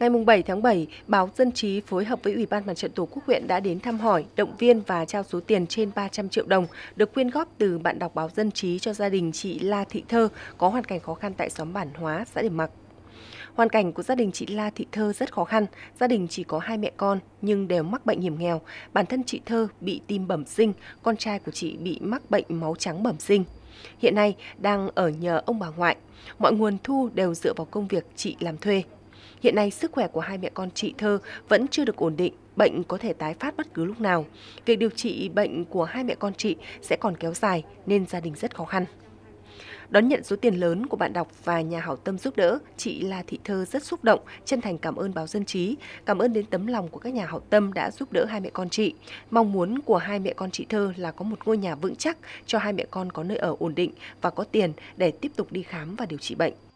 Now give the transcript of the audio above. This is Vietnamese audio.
Ngày 7 tháng 7, báo Dân trí phối hợp với Ủy ban Mặt trận Tổ quốc huyện đã đến thăm hỏi, động viên và trao số tiền trên 300 triệu đồng được quyên góp từ bạn đọc báo Dân trí cho gia đình chị La Thị Thơ có hoàn cảnh khó khăn tại xóm Bản Hóa, xã Điểm Mặc. Hoàn cảnh của gia đình chị La Thị Thơ rất khó khăn, gia đình chỉ có hai mẹ con nhưng đều mắc bệnh hiểm nghèo. Bản thân chị Thơ bị tim bẩm sinh, con trai của chị bị mắc bệnh máu trắng bẩm sinh. Hiện nay đang ở nhờ ông bà ngoại, mọi nguồn thu đều dựa vào công việc chị làm thuê. Hiện nay, sức khỏe của hai mẹ con chị Thơ vẫn chưa được ổn định, bệnh có thể tái phát bất cứ lúc nào. Việc điều trị bệnh của hai mẹ con chị sẽ còn kéo dài nên gia đình rất khó khăn. Đón nhận số tiền lớn của bạn đọc và nhà hảo tâm giúp đỡ, chị La Thị Thơ rất xúc động, chân thành cảm ơn báo dân trí, cảm ơn đến tấm lòng của các nhà hảo tâm đã giúp đỡ hai mẹ con chị. Mong muốn của hai mẹ con chị Thơ là có một ngôi nhà vững chắc cho hai mẹ con có nơi ở ổn định và có tiền để tiếp tục đi khám và điều trị bệnh.